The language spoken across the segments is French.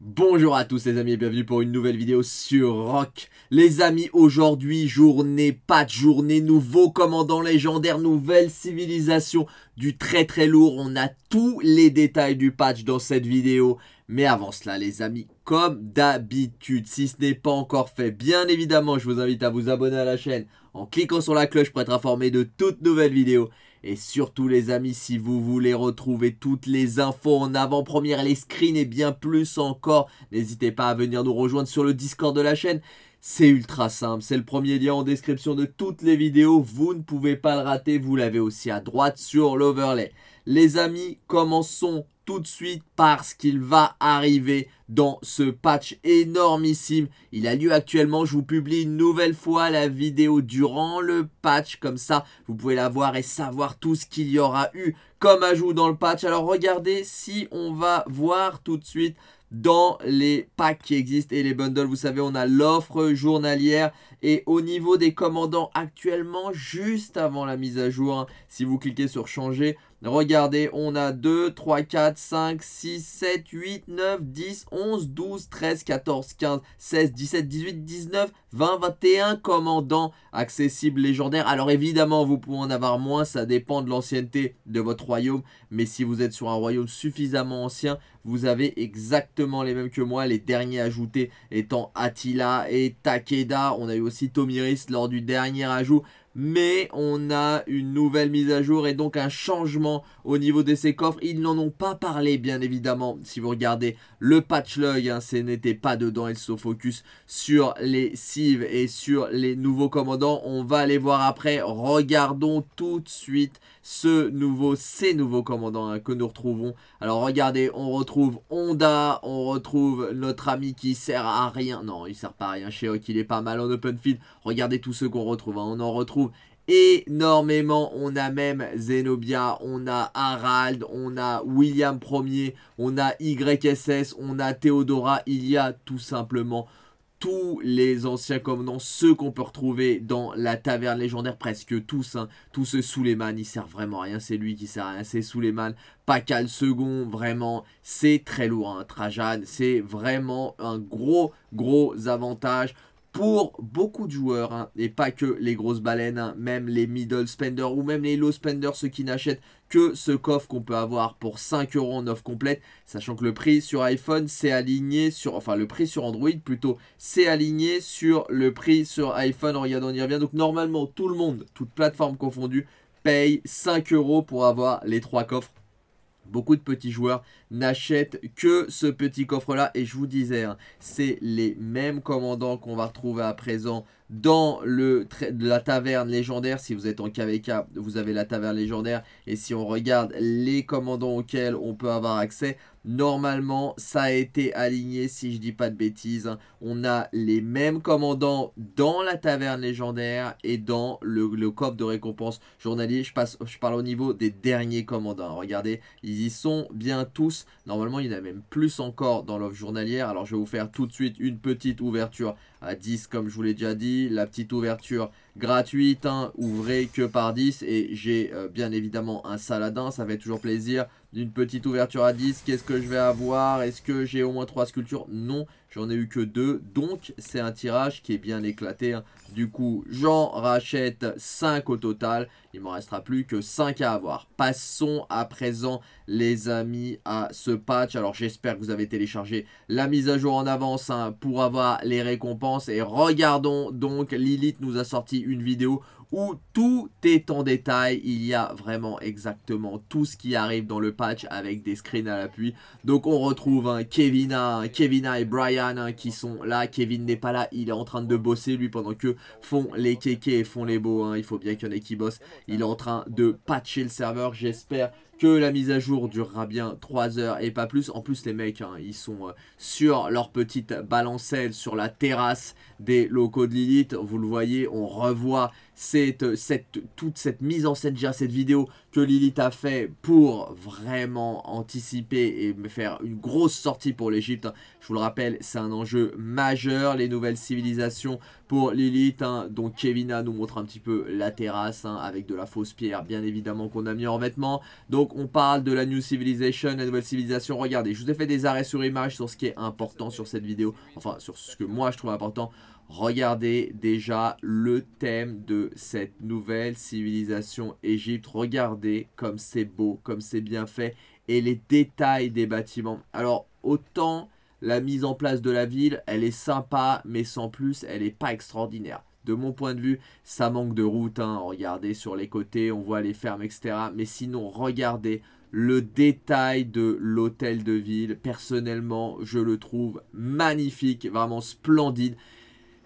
Bonjour à tous les amis et bienvenue pour une nouvelle vidéo sur Rock. Les amis, aujourd'hui, journée, pas de journée, nouveau commandant légendaire, nouvelle civilisation, du très très lourd. On a tous les détails du patch dans cette vidéo. Mais avant cela, les amis, comme d'habitude, si ce n'est pas encore fait, bien évidemment, je vous invite à vous abonner à la chaîne en cliquant sur la cloche pour être informé de toutes nouvelles vidéos. Et surtout, les amis, si vous voulez retrouver toutes les infos en avant-première, les screens et bien plus encore, n'hésitez pas à venir nous rejoindre sur le Discord de la chaîne. C'est ultra simple, c'est le premier lien en description de toutes les vidéos, vous ne pouvez pas le rater, vous l'avez aussi à droite sur l'overlay. Les amis, commençons tout de suite parce qu'il va arriver dans ce patch énormissime. Il a lieu actuellement, je vous publie une nouvelle fois la vidéo durant le patch, comme ça vous pouvez la voir et savoir tout ce qu'il y aura eu comme ajout dans le patch. Alors regardez si on va voir tout de suite dans les packs qui existent et les bundles. Vous savez, on a l'offre journalière et au niveau des commandants actuellement, juste avant la mise à jour, hein, si vous cliquez sur changer, regardez, on a 2, 3, 4, 5, 6, 7, 8, 9, 10, 11, 12, 13, 14, 15, 16, 17, 18, 19, 20, 21 commandants accessibles légendaires. Alors évidemment, vous pouvez en avoir moins, ça dépend de l'ancienneté de votre royaume. Mais si vous êtes sur un royaume suffisamment ancien, vous avez exactement les mêmes que moi. Les derniers ajoutés étant Attila et Takeda. On a eu aussi Tomiris lors du dernier ajout. Mais on a une nouvelle mise à jour et donc un changement au niveau de ces coffres. Ils n'en ont pas parlé bien évidemment. Si vous regardez le patch log, hein, ce n'était pas dedans. Ils se focus sur les cives et sur les nouveaux commandants. On va les voir après. Regardons tout de suite ce nouveau, ces nouveaux commandants hein, que nous retrouvons. Alors regardez, on retrouve Honda, on retrouve notre ami qui sert à rien. Non, il sert pas à rien, chez Sheok, il est pas mal en open field. Regardez tous ceux qu'on retrouve, hein. on en retrouve énormément. On a même Zenobia, on a Harald, on a William Ier, on a YSS, on a Theodora. Il y a tout simplement tous les anciens commandants, ceux qu'on peut retrouver dans la taverne légendaire, presque tous, hein. tous ceux Suleiman, il sert vraiment à rien, c'est lui qui sert à rien, c'est Suleiman, Pakal second, vraiment, c'est très lourd, hein. Trajan, c'est vraiment un gros, gros avantage pour beaucoup de joueurs, hein, et pas que les grosses baleines, hein, même les middle spenders ou même les low spenders, ceux qui n'achètent que ce coffre qu'on peut avoir pour 5 euros en offre complète, sachant que le prix sur iPhone s'est aligné sur, enfin le prix sur Android plutôt, s'est aligné sur le prix sur iPhone, on y revient, donc normalement tout le monde, toute plateforme confondue, paye 5 euros pour avoir les trois coffres beaucoup de petits joueurs n'achète que ce petit coffre-là. Et je vous disais, hein, c'est les mêmes commandants qu'on va retrouver à présent dans le la taverne légendaire. Si vous êtes en KVK, vous avez la taverne légendaire. Et si on regarde les commandants auxquels on peut avoir accès, normalement, ça a été aligné, si je dis pas de bêtises. Hein. On a les mêmes commandants dans la taverne légendaire et dans le, coffre de récompense journalier. Je, passe, je parle au niveau des derniers commandants. Regardez, ils y sont bien tous Normalement, il y en a même plus encore dans l'offre journalière. Alors, je vais vous faire tout de suite une petite ouverture à 10, comme je vous l'ai déjà dit. La petite ouverture gratuite, hein, ouvrez que par 10. Et j'ai euh, bien évidemment un saladin, ça fait toujours plaisir d'une petite ouverture à 10. Qu'est-ce que je vais avoir Est-ce que j'ai au moins 3 sculptures Non, j'en ai eu que 2. Donc, c'est un tirage qui est bien éclaté. Hein. Du coup, j'en rachète 5 au total. Il me restera plus que 5 à avoir. Passons à présent, les amis, à ce patch. Alors, j'espère que vous avez téléchargé la mise à jour en avance hein, pour avoir les récompenses. Et regardons donc, Lilith nous a sorti une vidéo où tout est en détail. Il y a vraiment exactement tout ce qui arrive dans le patch avec des screens à l'appui. Donc on retrouve hein, Kevina, hein, et Brian hein, qui sont là. Kevin n'est pas là, il est en train de bosser lui pendant que font les kékés et font les beaux. Il faut bien qu'il y en ait qui bossent. Il est en train de patcher le serveur. J'espère que la mise à jour durera bien 3 heures et pas plus. En plus, les mecs, hein, ils sont euh, sur leur petite balancelle, sur la terrasse des locaux de Lilith. Vous le voyez, on revoit cette, toute cette mise en scène, déjà cette vidéo Lilith a fait pour vraiment anticiper et faire une grosse sortie pour l'Egypte. Je vous le rappelle, c'est un enjeu majeur, les nouvelles civilisations pour Lilith. Hein. Donc Kevina nous montre un petit peu la terrasse hein, avec de la fausse pierre, bien évidemment, qu'on a mis en vêtements. Donc on parle de la New Civilization, la nouvelle civilisation. Regardez, je vous ai fait des arrêts sur image sur ce qui est important sur cette vidéo, enfin sur ce que moi je trouve important Regardez déjà le thème de cette nouvelle civilisation Égypte. Regardez comme c'est beau, comme c'est bien fait et les détails des bâtiments. Alors autant la mise en place de la ville, elle est sympa, mais sans plus, elle n'est pas extraordinaire. De mon point de vue, ça manque de route. Hein. Regardez sur les côtés, on voit les fermes, etc. Mais sinon, regardez le détail de l'hôtel de ville. Personnellement, je le trouve magnifique, vraiment splendide.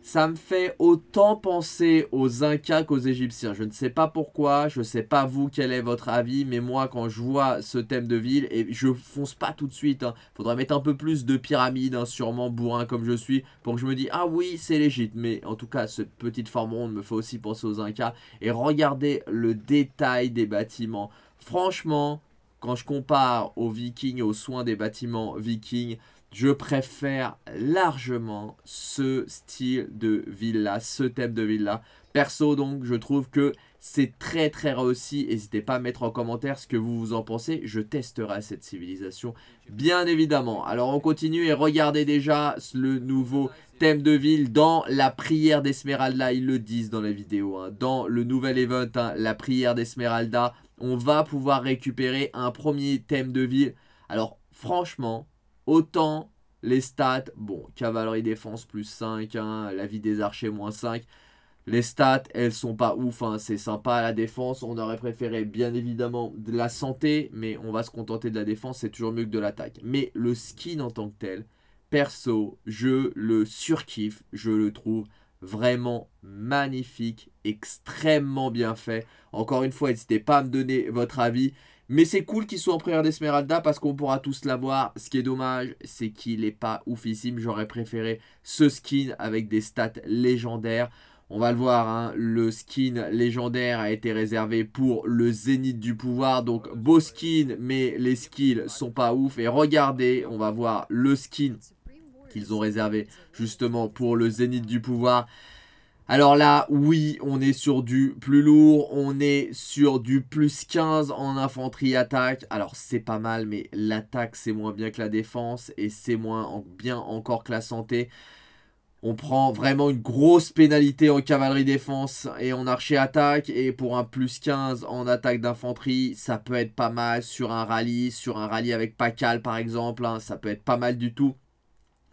Ça me fait autant penser aux Incas qu'aux Égyptiens. Je ne sais pas pourquoi, je ne sais pas vous quel est votre avis, mais moi quand je vois ce thème de ville, et je fonce pas tout de suite, il hein. faudrait mettre un peu plus de pyramides, hein, sûrement bourrin comme je suis, pour que je me dise ah oui c'est l'Égypte. Mais en tout cas cette petite forme ronde me fait aussi penser aux Incas. Et regardez le détail des bâtiments. Franchement, quand je compare aux Vikings, aux soins des bâtiments Vikings, je préfère largement ce style de ville-là, ce thème de ville-là. Perso, donc, je trouve que c'est très très réussi. N'hésitez pas à mettre en commentaire ce que vous vous en pensez. Je testerai cette civilisation, bien évidemment. Alors, on continue et regardez déjà le nouveau thème de ville dans la prière d'Esmeralda. Ils le disent dans la vidéo. Hein. Dans le nouvel event, hein, la prière d'Esmeralda, on va pouvoir récupérer un premier thème de ville. Alors, franchement, Autant les stats, bon, cavalerie défense plus 5, hein, la vie des archers moins 5. Les stats, elles sont pas ouf, hein, c'est sympa la défense. On aurait préféré bien évidemment de la santé, mais on va se contenter de la défense, c'est toujours mieux que de l'attaque. Mais le skin en tant que tel, perso, je le surkiffe, je le trouve vraiment magnifique, extrêmement bien fait. Encore une fois, n'hésitez pas à me donner votre avis. Mais c'est cool qu'il soit en prière d'Esmeralda parce qu'on pourra tous l'avoir. Ce qui est dommage, c'est qu'il n'est pas oufissime. J'aurais préféré ce skin avec des stats légendaires. On va le voir, hein. le skin légendaire a été réservé pour le zénith du pouvoir. Donc, beau skin, mais les skills sont pas ouf. Et regardez, on va voir le skin qu'ils ont réservé justement pour le zénith du pouvoir. Alors là, oui, on est sur du plus lourd, on est sur du plus 15 en infanterie attaque. Alors c'est pas mal, mais l'attaque c'est moins bien que la défense et c'est moins bien encore que la santé. On prend vraiment une grosse pénalité en cavalerie défense et en archer attaque. Et pour un plus 15 en attaque d'infanterie, ça peut être pas mal sur un rallye, sur un rallye avec Pacal par exemple. Hein, ça peut être pas mal du tout.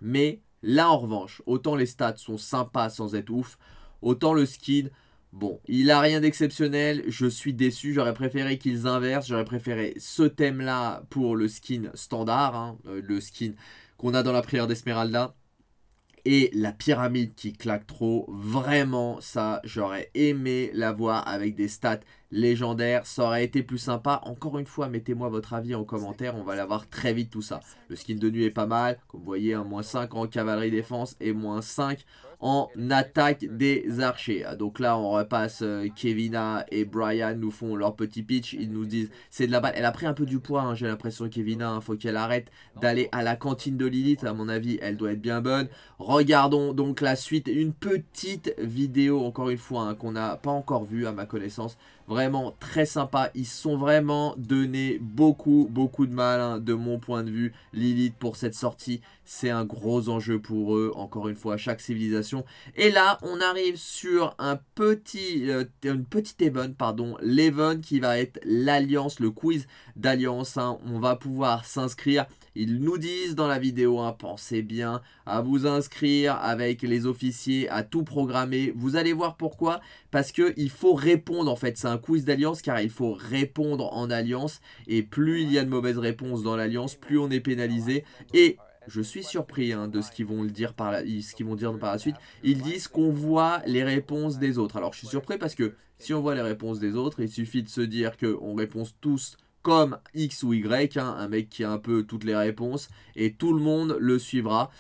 Mais là en revanche, autant les stats sont sympas sans être ouf, Autant le skin, bon, il a rien d'exceptionnel, je suis déçu, j'aurais préféré qu'ils inversent, j'aurais préféré ce thème-là pour le skin standard, hein, euh, le skin qu'on a dans la prière d'Esmeralda. Et la pyramide qui claque trop, vraiment ça, j'aurais aimé la voir avec des stats légendaire. Ça aurait été plus sympa. Encore une fois, mettez-moi votre avis en commentaire. On va l'avoir très vite tout ça. Le skin de nuit est pas mal. Comme vous voyez, un moins 5 en cavalerie défense et moins 5 en attaque des archers. Ah, donc là, on repasse euh, Kevina et Brian nous font leur petit pitch. Ils nous disent c'est de la balle. Elle a pris un peu du poids, hein, j'ai l'impression, Kevina. Hein. faut qu'elle arrête d'aller à la cantine de Lilith. À mon avis, elle doit être bien bonne. Regardons donc la suite. Une petite vidéo, encore une fois, hein, qu'on n'a pas encore vu à ma connaissance Vraiment très sympa. Ils sont vraiment donné beaucoup, beaucoup de mal hein, de mon point de vue. Lilith pour cette sortie. C'est un gros enjeu pour eux, encore une fois, chaque civilisation. Et là, on arrive sur un petit, euh, une petite event, pardon, l'event qui va être l'alliance, le quiz d'alliance. Hein. On va pouvoir s'inscrire. Ils nous disent dans la vidéo, hein, pensez bien à vous inscrire avec les officiers, à tout programmer. Vous allez voir pourquoi, parce qu'il faut répondre en fait. C'est un quiz d'alliance car il faut répondre en alliance. Et plus il y a de mauvaises réponses dans l'alliance, plus on est pénalisé. Et je suis surpris hein, de ce qu'ils vont dire par la, vont dire par la suite. Ils disent qu'on voit les réponses des autres. Alors je suis surpris parce que si on voit les réponses des autres, il suffit de se dire qu'on réponse tous comme X ou Y, hein, un mec qui a un peu toutes les réponses, et tout le monde le suivra.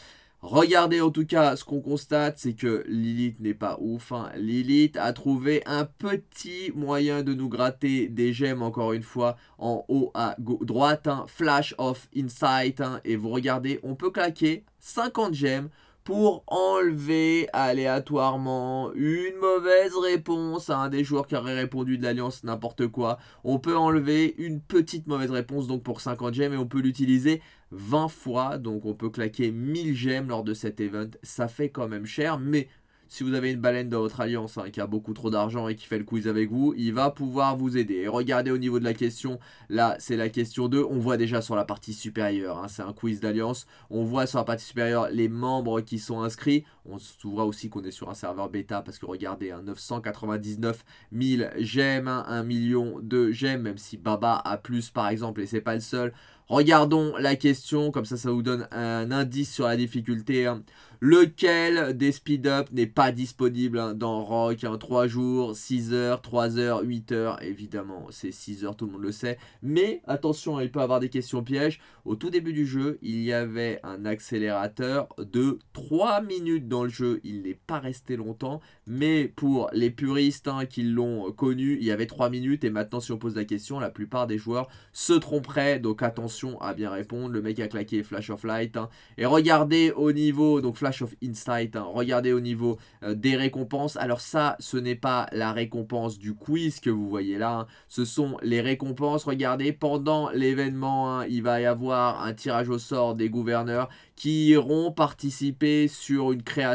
Regardez en tout cas, ce qu'on constate, c'est que Lilith n'est pas ouf. Hein. Lilith a trouvé un petit moyen de nous gratter des gemmes, encore une fois, en haut à droite. Hein. Flash of Insight. Hein. Et vous regardez, on peut claquer 50 gemmes pour enlever aléatoirement une mauvaise réponse à un des joueurs qui aurait répondu de l'alliance n'importe quoi. On peut enlever une petite mauvaise réponse donc pour 50 gemmes et on peut l'utiliser 20 fois. Donc on peut claquer 1000 gemmes lors de cet event. Ça fait quand même cher mais si vous avez une baleine dans votre alliance hein, qui a beaucoup trop d'argent et qui fait le quiz avec vous, il va pouvoir vous aider. Et regardez au niveau de la question, là c'est la question 2, on voit déjà sur la partie supérieure, hein, c'est un quiz d'alliance, on voit sur la partie supérieure les membres qui sont inscrits, on se voit aussi qu'on est sur un serveur bêta parce que regardez, 999 000 j'aime, 1 million de j'aime, même si Baba a plus par exemple et c'est pas le seul. Regardons la question, comme ça ça vous donne un indice sur la difficulté. Hein. Lequel des speed-up n'est pas disponible hein, dans Rock 3 hein, jours, 6 heures, 3 heures, 8 heures, évidemment c'est 6 heures, tout le monde le sait. Mais attention, il peut avoir des questions pièges. Au tout début du jeu, il y avait un accélérateur de 3 minutes le jeu, il n'est pas resté longtemps. Mais pour les puristes hein, qui l'ont connu, il y avait 3 minutes. Et maintenant, si on pose la question, la plupart des joueurs se tromperaient. Donc attention à bien répondre. Le mec a claqué Flash of Light. Hein. Et regardez au niveau, donc Flash of Insight, hein, regardez au niveau euh, des récompenses. Alors ça, ce n'est pas la récompense du quiz que vous voyez là. Ce sont les récompenses. Regardez, pendant l'événement, il va y avoir un tirage au sort des gouverneurs qui iront participer sur une création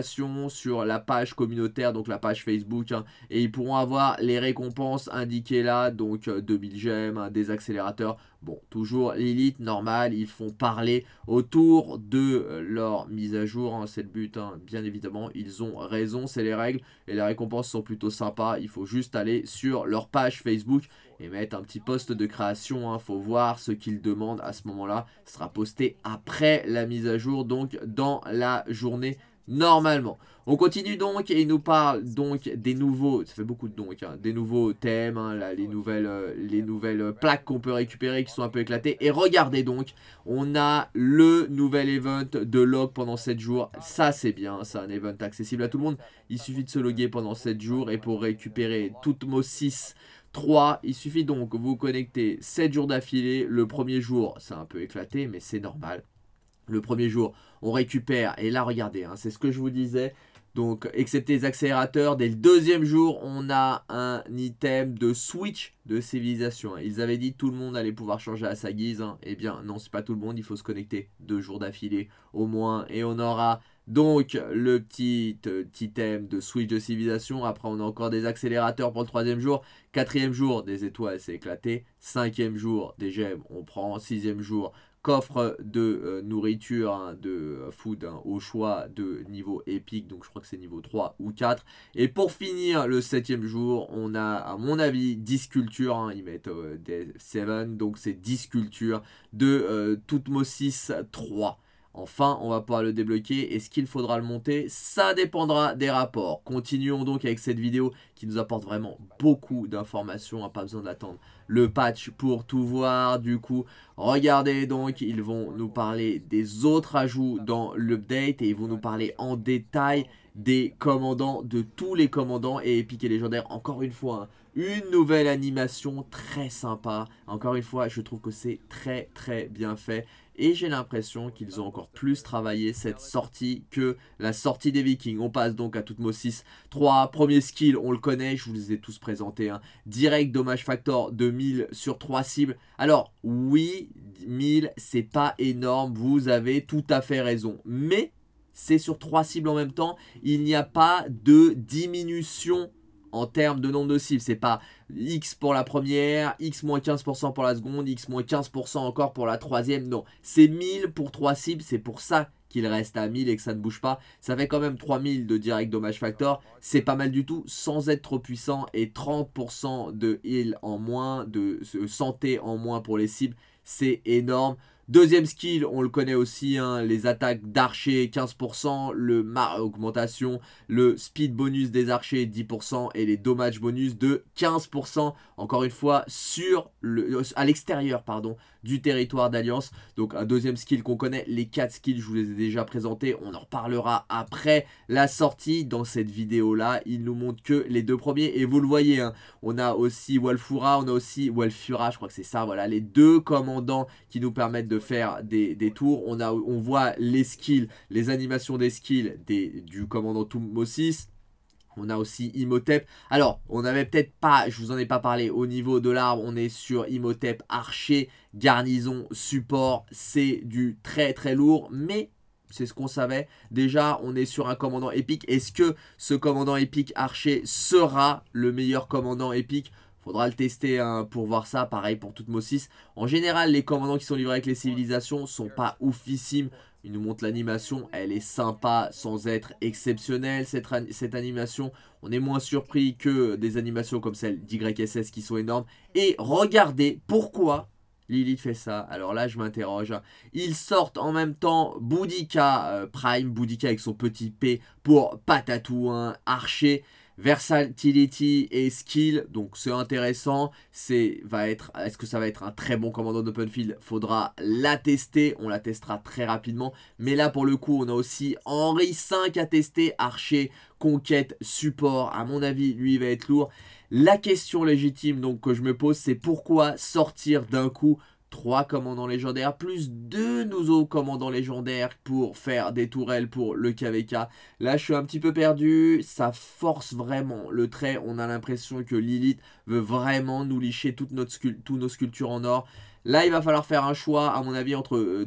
sur la page communautaire, donc la page Facebook. Hein, et ils pourront avoir les récompenses indiquées là, donc 2000 euh, gemmes, des accélérateurs. Bon, toujours l'élite normale, ils font parler autour de euh, leur mise à jour, hein, c'est le but, hein. bien évidemment, ils ont raison, c'est les règles, et les récompenses sont plutôt sympas, il faut juste aller sur leur page Facebook et mettre un petit post de création, faut voir ce qu'ils demandent à ce moment-là, sera posté après la mise à jour, donc dans la journée normalement. On continue donc et il nous parle donc des nouveaux, ça fait beaucoup de donc, hein, des nouveaux thèmes, hein, les nouvelles, euh, les nouvelles euh, plaques qu'on peut récupérer qui sont un peu éclatées. Et regardez donc, on a le nouvel event de log pendant 7 jours. Ça c'est bien, c'est un event accessible à tout le monde. Il suffit de se loguer pendant 7 jours et pour récupérer mot 6 3, il suffit donc vous connecter 7 jours d'affilée. Le premier jour, c'est un peu éclaté, mais c'est normal le premier jour, on récupère. Et là, regardez, hein, c'est ce que je vous disais. Donc, excepté les accélérateurs, dès le deuxième jour, on a un item de switch de civilisation. Ils avaient dit que tout le monde allait pouvoir changer à sa guise. Hein. Eh bien, non, c'est pas tout le monde. Il faut se connecter deux jours d'affilée au moins. Et on aura donc le petit euh, item de switch de civilisation. Après, on a encore des accélérateurs pour le troisième jour. Quatrième jour, des étoiles, c'est éclaté. Cinquième jour, des gemmes, on prend. Sixième jour, coffre de euh, nourriture, hein, de euh, food hein, au choix de niveau épique, donc je crois que c'est niveau 3 ou 4. Et pour finir le septième jour, on a à mon avis 10 sculptures, hein, ils mettent euh, des 7, donc c'est 10 sculptures de Toutmosis 3. Enfin, on va pouvoir le débloquer. Est-ce qu'il faudra le monter Ça dépendra des rapports. Continuons donc avec cette vidéo qui nous apporte vraiment beaucoup d'informations. n'a pas besoin d'attendre le patch pour tout voir. Du coup, regardez donc, ils vont nous parler des autres ajouts dans l'update et ils vont nous parler en détail des commandants, de tous les commandants et épique et légendaires. Encore une fois, une nouvelle animation très sympa. Encore une fois, je trouve que c'est très très bien fait. Et j'ai l'impression qu'ils ont encore plus travaillé cette sortie que la sortie des Vikings. On passe donc à 6. 3. Premier skill, on le connaît, je vous les ai tous présentés. Hein. Direct dommage factor de 1000 sur 3 cibles. Alors, oui, 1000, c'est pas énorme. Vous avez tout à fait raison. Mais c'est sur 3 cibles en même temps. Il n'y a pas de diminution en termes de nombre de cibles. C'est pas X pour la première, X moins 15% pour la seconde, X moins 15% encore pour la troisième. Non, c'est 1000 pour 3 cibles. C'est pour ça qu'il reste à 1000 et que ça ne bouge pas. Ça fait quand même 3000 de direct dommage factor. C'est pas mal du tout sans être trop puissant et 30% de heal en moins, de euh, santé en moins pour les cibles. C'est énorme. Deuxième skill, on le connaît aussi, hein, les attaques d'archers 15%, le mar augmentation, le speed bonus des archers 10% et les dommages bonus de 15%, encore une fois, sur le, euh, à l'extérieur pardon du territoire d'Alliance. Donc un deuxième skill qu'on connaît, les 4 skills, je vous les ai déjà présentés, on en reparlera après la sortie. Dans cette vidéo-là, il nous montre que les deux premiers, et vous le voyez, hein, on a aussi Walfura, on a aussi Walfura, je crois que c'est ça, voilà, les deux commandants qui nous permettent de faire des, tours. On, a, on voit les skills, les animations des skills des, du commandant Tommosis. On a aussi Imotep Alors, on n'avait peut-être pas, je vous en ai pas parlé, au niveau de l'arbre, on est sur Imotep archer, garnison, support. C'est du très très lourd, mais c'est ce qu'on savait. Déjà, on est sur un commandant épique. Est-ce que ce commandant épique archer sera le meilleur commandant épique Faudra le tester hein, pour voir ça, pareil pour 6. En général, les commandants qui sont livrés avec les civilisations sont pas oufissimes. Il nous montre l'animation, elle est sympa sans être exceptionnelle cette, cette, animation. On est moins surpris que des animations comme celle d'YSS qui sont énormes. Et regardez pourquoi Lilith fait ça. Alors là, je m'interroge. Ils sortent en même temps Boudica euh, Prime, Boudica avec son petit P pour Patatouin, Archer. Versatility et skill, donc c'est intéressant. C'est va être, est-ce que ça va être un très bon commandant d'open field Faudra la tester, on la testera très rapidement. Mais là pour le coup, on a aussi Henri 5 à tester, archer, conquête, support. À mon avis, lui il va être lourd. La question légitime donc que je me pose, c'est pourquoi sortir d'un coup 3 commandants légendaires, plus 2 nouveaux commandants légendaires pour faire des tourelles pour le KVK. Là, je suis un petit peu perdu, ça force vraiment le trait. On a l'impression que Lilith veut vraiment nous licher toutes nos sculptures en or. Là, il va falloir faire un choix, à mon avis, entre euh,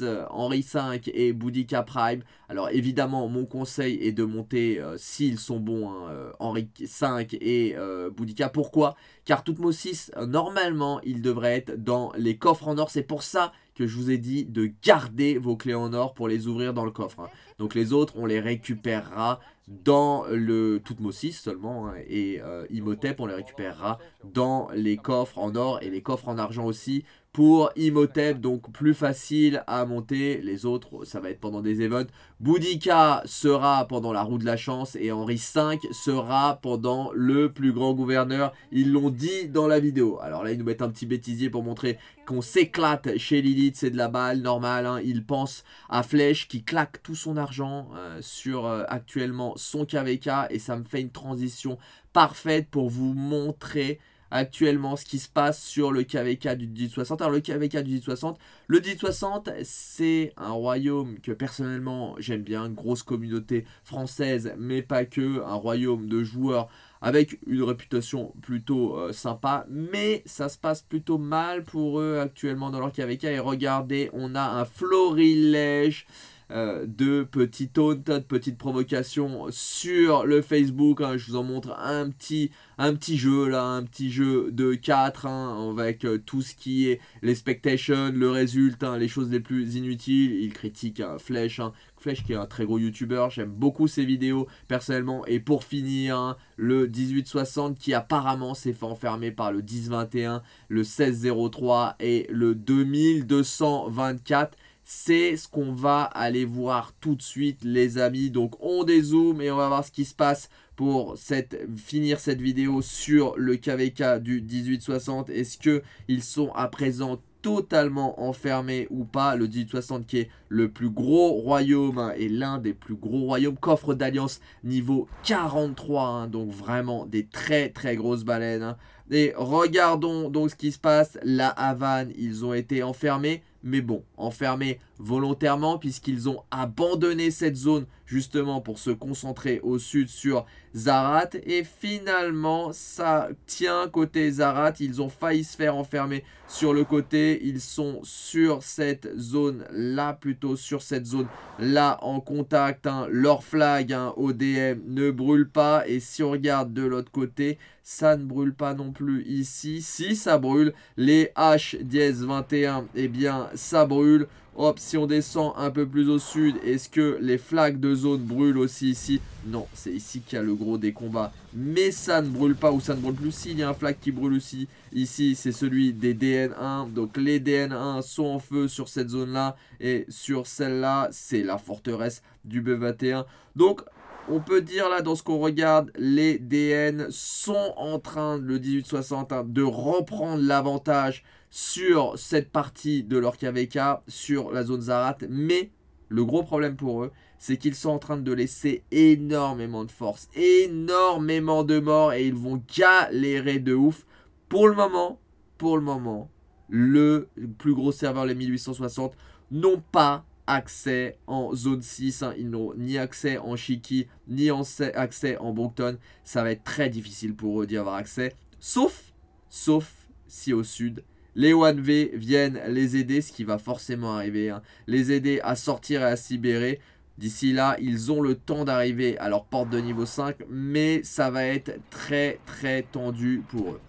euh Henri V et Boudica Prime. Alors, évidemment, mon conseil est de monter, euh, s'ils sont bons, hein, euh, Henri V et Boudica. Pourquoi Car Toutmosis, normalement, il devrait être dans les coffres en or. C'est pour ça que je vous ai dit de garder vos clés en or pour les ouvrir dans le coffre. Hein. Donc les autres, on les récupérera dans le Toutmosis seulement, hein, et euh, Imhotep, on les récupérera dans les coffres en or et les coffres en argent aussi, pour Imhotep, donc plus facile à monter. Les autres, ça va être pendant des events. Boudica sera pendant la roue de la chance et Henri V sera pendant le plus grand gouverneur. Ils l'ont dit dans la vidéo. Alors là, ils nous mettent un petit bêtisier pour montrer qu'on s'éclate chez Lilith. C'est de la balle, normale. Il hein. Ils pensent à Flèche qui claque tout son argent euh, sur euh, actuellement son KVK. Et ça me fait une transition parfaite pour vous montrer actuellement ce qui se passe sur le KVK du 1060. Alors le KVK du 1060, le 1060 c'est un royaume que personnellement j'aime bien, grosse communauté française mais pas que, un royaume de joueurs avec une réputation plutôt euh, sympa, mais ça se passe plutôt mal pour eux actuellement dans leur KVK. Et regardez, on a un florilège euh, de petits taunts, de petites provocations sur le Facebook. Hein. Je vous en montre un petit, un petit jeu là, un petit jeu de 4 hein, avec euh, tout ce qui est l'expectation, le résultat, hein, les choses les plus inutiles. Il critique Flèche, Flèche qui est un très gros youtubeur, j'aime beaucoup ses vidéos personnellement. Et pour finir, le 1860 qui apparemment s'est fait enfermer par le 1021, le 1603 et le 2224 c'est ce qu'on va aller voir tout de suite les amis. Donc on dézoome et on va voir ce qui se passe pour cette, finir cette vidéo sur le KVK du 1860. Est-ce qu'ils sont à présent totalement enfermés ou pas. Le 1860 qui est le plus gros royaume hein, et l'un des plus gros royaumes. Coffre d'alliance niveau 43. Hein, donc vraiment des très très grosses baleines. Hein. Et regardons donc ce qui se passe. La Havane, ils ont été enfermés. Mais bon, enfermé volontairement puisqu'ils ont abandonné cette zone justement pour se concentrer au sud sur Zarat et finalement ça tient côté Zarat, ils ont failli se faire enfermer sur le côté, ils sont sur cette zone là plutôt sur cette zone là en contact, hein. leur flag hein, ODM ne brûle pas et si on regarde de l'autre côté ça ne brûle pas non plus ici, si ça brûle les H 1021 21 et eh bien ça brûle Hop, si on descend un peu plus au sud, est-ce que les flaques de zone brûlent aussi ici Non, c'est ici qu'il y a le gros des combats. Mais ça ne brûle pas ou ça ne brûle plus. S'il y a un flag qui brûle aussi ici, c'est celui des DN1. Donc les DN1 sont en feu sur cette zone-là. Et sur celle-là, c'est la forteresse du B21. Donc on peut dire là dans ce qu'on regarde, les DN sont en train, le 1860, de reprendre l'avantage sur cette partie de leur KVK, sur la zone Zarat. Mais le gros problème pour eux, c'est qu'ils sont en train de laisser énormément de force, énormément de morts et ils vont galérer de ouf. Pour le moment, pour le moment, le plus gros serveur, les 1860, n'ont pas accès en zone 6. Hein. Ils n'ont ni accès en Chiki, ni en accès en Brookton. Ça va être très difficile pour eux d'y avoir accès. Sauf, sauf si au sud, les 1V viennent les aider, ce qui va forcément arriver, hein. les aider à sortir et à s'ibérer. D'ici là, ils ont le temps d'arriver à leur porte de niveau 5, mais ça va être très très tendu pour eux.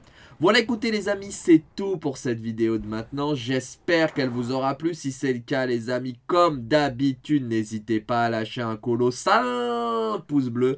Voilà, écoutez les amis, c'est tout pour cette vidéo de maintenant. J'espère qu'elle vous aura plu. Si c'est le cas, les amis, comme d'habitude, n'hésitez pas à lâcher un colossal pouce bleu